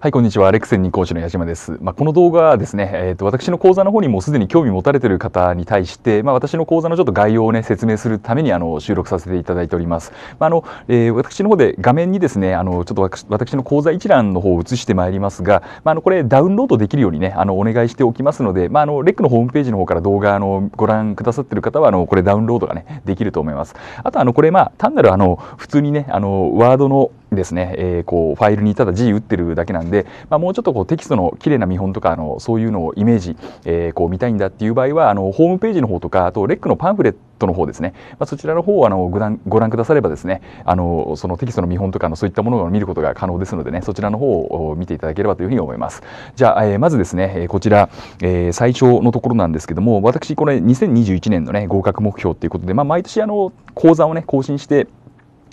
はい、こんにちは。アレクセン2講師の矢島です。まあ、この動画はですね、えっ、ー、と、私の講座の方にもすでに興味持たれてる方に対して、まあ、私の講座のちょっと概要をね、説明するために、あの、収録させていただいております。まあ、あの、えー、私の方で画面にですね、あの、ちょっと私の講座一覧の方を映してまいりますが、まあ、あの、これダウンロードできるようにね、あの、お願いしておきますので、まあ、あの、レックのホームページの方から動画、あの、ご覧くださってる方は、あの、これダウンロードがね、できると思います。あと、あの、これ、まあ、単なる、あの、普通にね、あの、ワードの、ですね、えー、こうファイルにただ字打ってるだけなんで、まあ、もうちょっとこうテキストの綺麗な見本とかあのそういうのをイメージ、えー、こう見たいんだっていう場合はあのホームページの方とかあとレックのパンフレットの方ですね、まあ、そちらの方をあのご覧ご覧くださればですねあのそのテキストの見本とかのそういったものを見ることが可能ですのでねそちらの方を見ていただければというふうに思いますじゃあ、えー、まずですねこちら、えー、最初のところなんですけども私これ2021年のね合格目標ということで、まあ、毎年あの講座をね更新して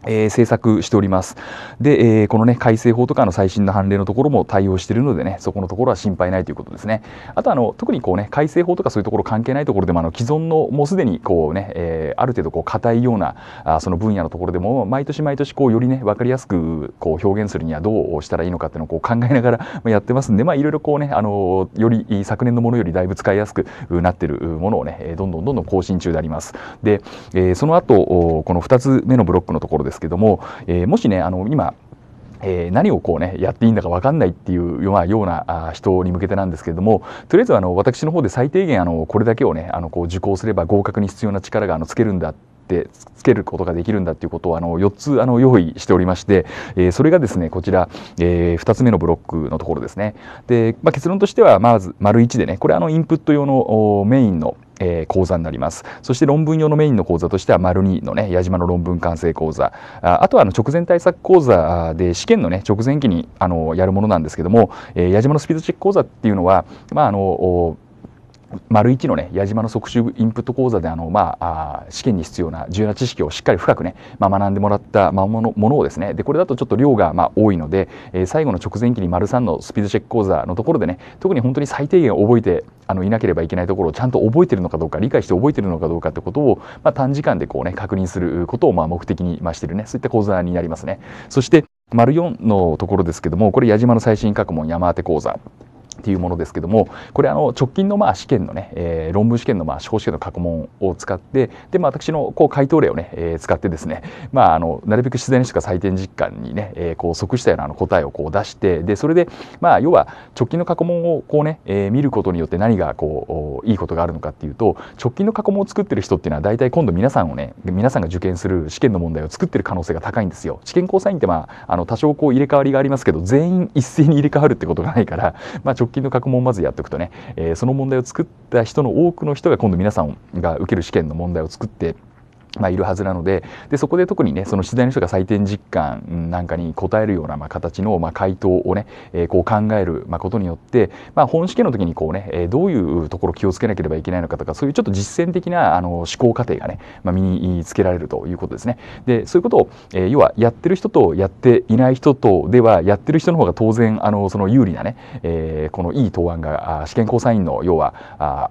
えー、制作しております。で、えー、このね、改正法とかの最新の判例のところも対応しているのでね、そこのところは心配ないということですね。あと、あの、特にこうね、改正法とかそういうところ関係ないところでも、あの、既存のもうすでにこうね、えー、ある程度こう、硬いような、あその分野のところでも、毎年毎年こう、よりね、わかりやすくこう、表現するにはどうしたらいいのかっていうのをこう、考えながら やってますんで、まあ、いろいろこうね、あの、より昨年のものよりだいぶ使いやすくなってるものをね、どんどんどんどん更新中であります。で、えー、その後、この2つ目のブロックのところですですけども、えー、もしねあの今えー、何をこうねやっていいんだか分かんないっていうような人に向けてなんですけれどもとりあえずあの私の方で最低限あのこれだけをねあのこう受講すれば合格に必要な力があのつけるんだっつけることができるんだということをあの4つあの用意しておりまして、えー、それがですねこちら、えー、2つ目のブロックのところですねで、まあ、結論としてはまず丸1でねこれあのインプット用のメインのえー、講座になります。そして論文用のメインの講座としては、丸2のね、矢島の論文完成講座。ああとは、あの、直前対策講座で、試験のね、直前期に、あの、やるものなんですけども、えー、矢島のスピードチェック講座っていうのは、まあ、あの、丸一のね矢島の即習インプット講座であの、まあ、あ試験に必要な重要な知識をしっかり深くね、まあ、学んでもらったものものをですねでこれだとちょっと量がまあ多いので、えー、最後の直前期に丸3のスピードチェック講座のところでね特に本当に最低限覚えてあのいなければいけないところをちゃんと覚えてるのかどうか理解して覚えてるのかどうかってことを、まあ、短時間でこうね確認することをまあ目的に増してるねそういった講座になりますね。そして丸4のところですけどもこれ矢島の最新過去問山当て講座っていうものですけどもこれあの直近のまあ試験のね、えー、論文試験のまあ司法試験の過去問を使ってで、まあ、私のこう回答例をね、えー、使ってですね、まあ、あのなるべく自然にしか採点実感にね、えー、こう即したようなあの答えをこう出してでそれで、まあ、要は直近の過去問をこうね、えー、見ることによって何がこういいことがあるのかっていうと直近の過去問を作ってる人っていうのは大体今度皆さんをね皆さんが受験する試験の問題を作ってる可能性が高いんですよ。試験交際員って、まあ、あの多少こう入れ替わりがありますけど全員一斉に入れ替わるってことがないから、まあ直近の過去問まずやっておくとね、えー、その問題を作った人の多くの人が今度皆さんが受ける試験の問題を作ってまあ、いるはずなのででそこで特にねその取材の人が採点実感なんかに答えるような、まあ、形の、まあ、回答をね、えー、こう考える、まあ、ことによって、まあ、本試験の時にこうね、えー、どういうところ気をつけなければいけないのかとかそういうちょっと実践的なあの思考過程がね、まあ、身につけられるということですね。でそういうことを、えー、要はやってる人とやっていない人とではやってる人の方が当然あのその有利なね、えー、このいい答案が試験交際員の要はあ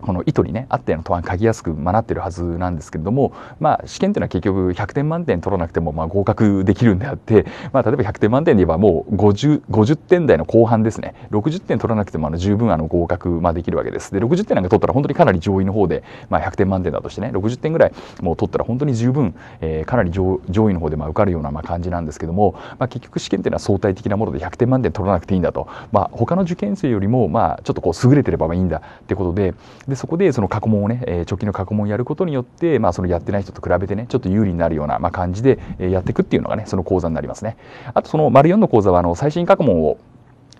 この意図にねあったような答案書きやすく学ってるはずなんですけれども、まあ、試験というのは結局100点満点取らなくてもまあ合格できるんであって、まあ、例えば100点満点で言えばもう 50, 50点台の後半ですね60点取らなくてもあの十分あの合格まあできるわけですで60点なんか取ったら本当にかなり上位の方で、まあ、100点満点だとしてね60点ぐらいもう取ったら本当に十分、えかなり上位の方でまあ受かるようなまあ感じなんですけども、まあ、結局試験っていうのは相対的なもので100点満点取らなくていいんだと、まあ、他の受験生よりもまあちょっとこう優れてればいいんだってことででそこでその過去問をね、えー、貯金の過去問をやることによって、まあ、そのやってない人と比べてねちょっと有利になるような、まあ、感じでやっていくっていうのがねその講座になりますね。あとその丸4の講座はあの最新過去問を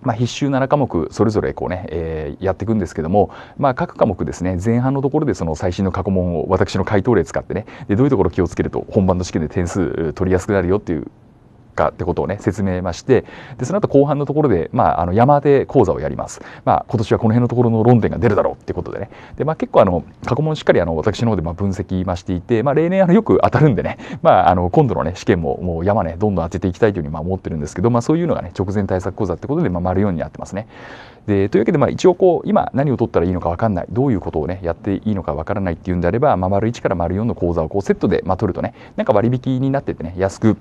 まあ、必修7科目それぞれこうね、えー、やっていくんですけども、まあ、各科目ですね前半のところでその最新の過去問を私の回答例使ってねでどういうところ気をつけると本番の試験で点数取りやすくなるよっていうかってことをね説明ましてでその後後半のところで、まあ、あの山手講座をやります、まあ、今年はこの辺のところの論点が出るだろうってことでねで、まあ、結構あの過去問しっかりあの私の方でま分析ましていて、まあ、例年あのよく当たるんでね、まあ、あの今度のね試験ももう山ねどんどん当てていきたいというふうにま思ってるんですけど、まあ、そういうのがね直前対策講座ってことでま丸4になってますね。でというわけでまあ一応こう今何を取ったらいいのか分かんないどういうことをねやっていいのか分からないっていうんであれば、まあ、丸1から丸4の講座をこうセットでま取るとねなんか割引になっててね安く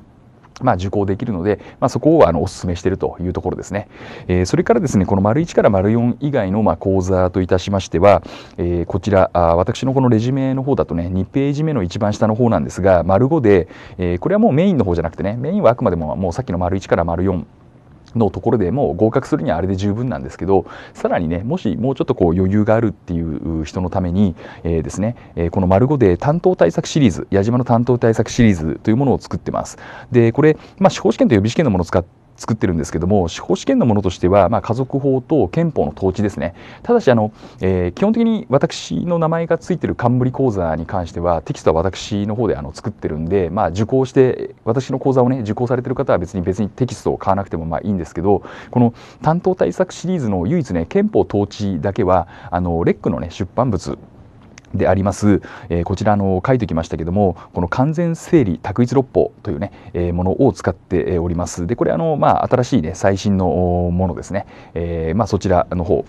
まあ、受講できるので、まあ、そこをあのお勧めしているというところですね、えー、それからですねこの丸1から丸4以外のまあ講座といたしましては、えー、こちらあ私のこのレジュメの方だとね2ページ目の一番下の方なんですが丸5で、えー、これはもうメインの方じゃなくてねメインはあくまでももうさっきの丸1から丸4のところでもう合格するにはあれで十分なんですけどさらにねもしもうちょっとこう余裕があるっていう人のために、えー、ですね、えこの「丸5」で担当対策シリーズ矢島の担当対策シリーズというものを作ってます。でこれ、まあ、司法試験と予備試験のものを使って作ってるんですけども司法試験のものとしては、まあ、家族法と憲法の統治ですねただしあの、えー、基本的に私の名前が付いてる冠講座に関してはテキストは私の方であの作ってるんで、まあ、受講して私の講座をね受講されてる方は別に別にテキストを買わなくてもまあいいんですけどこの担当対策シリーズの唯一ね憲法統治だけはあのレックのね出版物であります、えー、こちらの書いてきましたけどもこの完全整理択一六法というね、えー、ものを使っておりますでこれあの、まあ、新しいね最新のものですね、えーまあ、そちらの方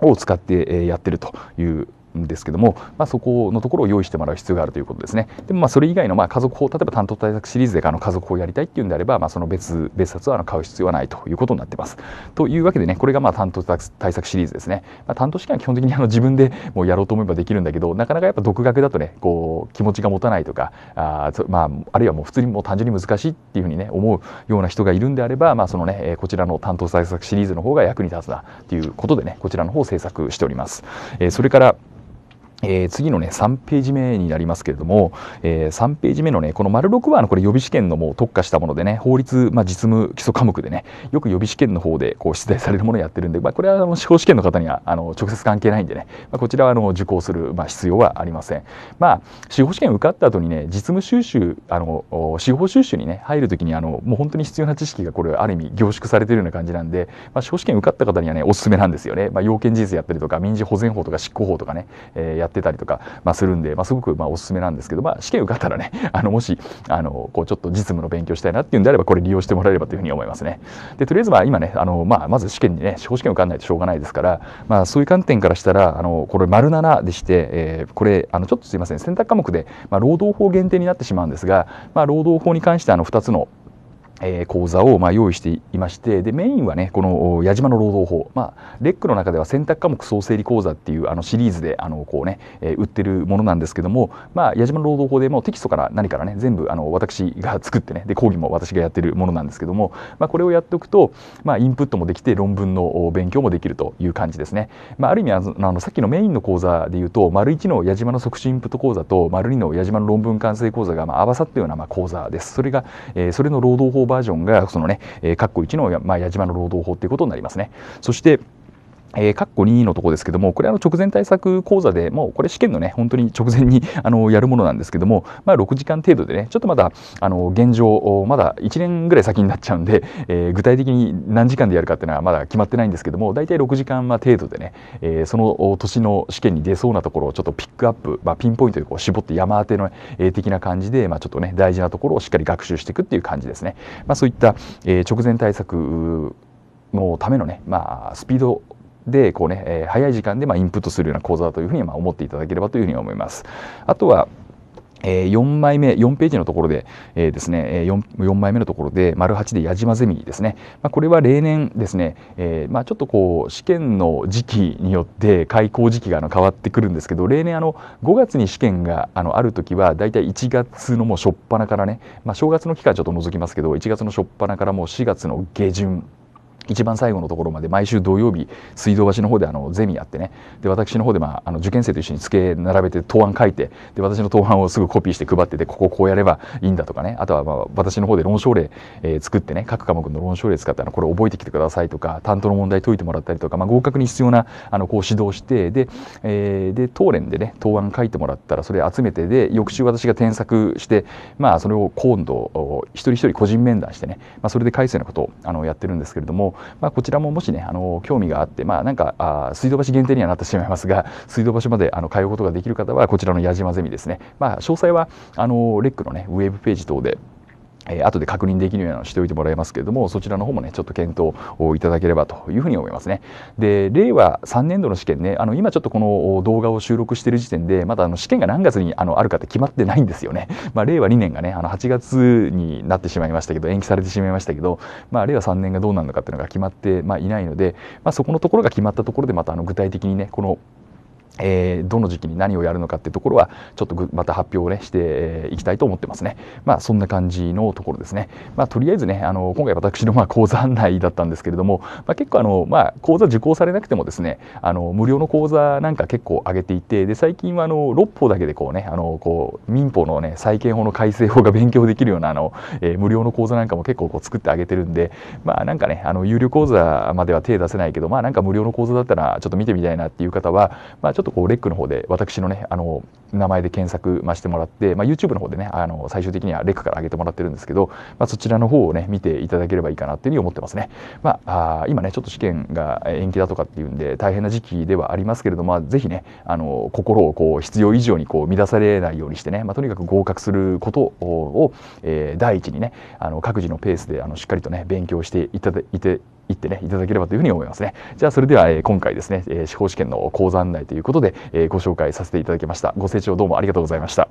を使ってやってるというんですけども、まあ、そこのところを用意してもらう必要があるということですね。でまあそれ以外のまあ家族法例えば担当対策シリーズであの家族法をやりたいっていうんであれば、まあ、その別別冊はあの買う必要はないということになってます。というわけでねこれがまあ担当対策シリーズですね。まあ、担当試験は基本的にあの自分でもうやろうと思えばできるんだけどなかなかやっぱ独学だとねこう気持ちが持たないとかあ,、まあ、あるいはもう普通にもう単純に難しいっていうふうにね思うような人がいるんであれば、まあ、そのねこちらの担当対策シリーズの方が役に立つなということでねこちらの方を制作しております。えー、それからえー、次のね3ページ目になりますけれども、えー、3ページ目のねこの丸6はのこれ予備試験のもう特化したものでね法律、まあ、実務基礎科目でねよく予備試験の方でこう出題されるものをやってるんで、まあ、これはあの司法試験の方にはあの直接関係ないんでね、まあ、こちらはあの受講する、まあ、必要はありません。まあ、司法試験受かった後にね実務収集あの司法収集にね入る時にあのもう本当に必要な知識がこれある意味凝縮されてるような感じなんで、まあ、司法試験受かった方にはねおすすめなんですよね。まあ、要件事実やったりとか民事保全法とか執行法とかね、えー、やってたりとか、まあ、するんで、まあ、すごくまあおすすめなんですけど、まあ、試験受かったらね あのもしあのこうちょっと実務の勉強したいなっていうんであればこれ利用してもらえればというふうに思いますね。でとりあえずまあ今ねあの、まあ、まず試験にね司法試験受かんないとしょうがないですから、まあ、そういう観点からしたらあのこれ丸7でして、えー、これあのちょっとすいません選択科目で、まあ、労働法限定になってしまうんですが、まあ、労働法に関してあの2つのえ講座をまあ用意していましてでメインはねこの矢島の労働法、まあ、レックの中では選択科目総整理講座っていうあのシリーズであのこうね、え売ってるものなんですけども、まあ、矢島の労働法でもテキストから何からね全部あの私が作ってねで講義も私がやってるものなんですけども、まあ、これをやっておくと、まあ、インプットもできて論文の勉強もできるという感じですね、まあ、ある意味あのさっきのメインの講座でいうと丸1の矢島の促進インプット講座と丸2の矢島の論文完成講座がまあ合わさったようなまあ講座ですそれが、えー、それの労働法バージョンがそのね、えー、括弧1の、まあ、矢島の労働法ということになりますね。そしてえー、カッコ2のとこですけども、これあの直前対策講座でもうこれ試験のね、本当に直前に あのやるものなんですけども、まあ6時間程度でね、ちょっとまだあの現状、まだ1年ぐらい先になっちゃうんで、えー、具体的に何時間でやるかっていうのはまだ決まってないんですけども、大体6時間は程度でね、えー、その年の試験に出そうなところをちょっとピックアップ、まあ、ピンポイントでこう絞って山当ての、え的な感じで、まあちょっとね、大事なところをしっかり学習していくっていう感じですね。まあそういった、えー、直前対策のためのね、まあ、スピードでこうね、えー、早い時間でまあインプットするような講座だというふうにまあ思っていただければというふうに思います。あとはえー、4枚目、4ページのところで、えー、ですね、4, 4枚目のところで、丸8で矢島ゼミですね。まあ、これは例年ですね、えー、まあ、ちょっとこう、試験の時期によって開校時期があの変わってくるんですけど、例年あの、5月に試験があのあるときは、だいたい1月のもう初っ端からね、まあ、正月の期間ちょっと除きますけど、1月の初っ端からもう4月の下旬一番最後のところまで毎週土曜日水道橋の方であのゼミやってねで私の方で、まあ、あの受験生と一緒に付け並べて答案書いてで私の答案をすぐコピーして配っててこここうやればいいんだとかねあとは、まあ、私の方で論証例、えー、作ってね各科目の論証例使ったのこれ覚えてきてくださいとか担当の問題解いてもらったりとか、まあ、合格に必要なあのこう指導してで,、えー、で当連でね答案書いてもらったらそれ集めてで翌週私が添削してまあそれを今度一人一人個人面談してね、まあ、それで返すようなことをあのやってるんですけれども、まあ、こちらももしねあの興味があって、まあ、なんかあ水道橋限定にはなってしまいますが水道橋まであの通うことができる方はこちらの矢島ゼミですね、まあ、詳細はあのレックのねウェブページ等でえー、後で確認できるようなのしておいてもらいますけれどもそちらの方もねちょっと検討をいただければというふうに思いますね。で令和3年度の試験ねあの今ちょっとこの動画を収録している時点でまだあの試験が何月にあのあるかって決まってないんですよね。まあ、令和2年がねあの8月になってしまいましたけど延期されてしまいましたけど、まあ、令和3年がどうなるのかっていうのが決まって、まあ、いないので、まあ、そこのところが決まったところでまたあの具体的にねこのえー、どの時期に何をやるのかっていうところはちょっとまた発表を、ね、していきたいと思ってますね。まあ、そんな感じのところですね。まあ、とりあえずねあの今回私のまあ講座案内だったんですけれども、まあ、結構あの、まあ、講座受講されなくてもですねあの無料の講座なんか結構上げていてで最近はあの6法だけでこう、ね、あのこう民法の、ね、債権法の改正法が勉強できるようなあの、えー、無料の講座なんかも結構こう作ってあげてるんで、まあ、なんかねあの有料講座までは手出せないけど、まあ、なんか無料の講座だったらちょっと見てみたいなっていう方は、まあ、ちょっとょっとこうレックの方で私のねあの名前で検索、ましてもらって、まあ、YouTube の方でねあの最終的にはレックから上げてもらってるんですけど、まあ、そちらの方をね見ていただければいいかなっていうふうに思ってますね、まあ、あ今ねちょっと試験が延期だとかっていうんで大変な時期ではありますけれども、ぜひねあの心をこう必要以上にこう乱されないようにしてね、まあ、とにかく合格することを、えー、第一にねあの各自のペースであのしっかりとね勉強していただいて行ってねいただければというふうに思いますねじゃあそれでは、え今回ですね、え司法試験の講座案内ということで、えご紹介させていただきましたご清聴どうもありがとうございました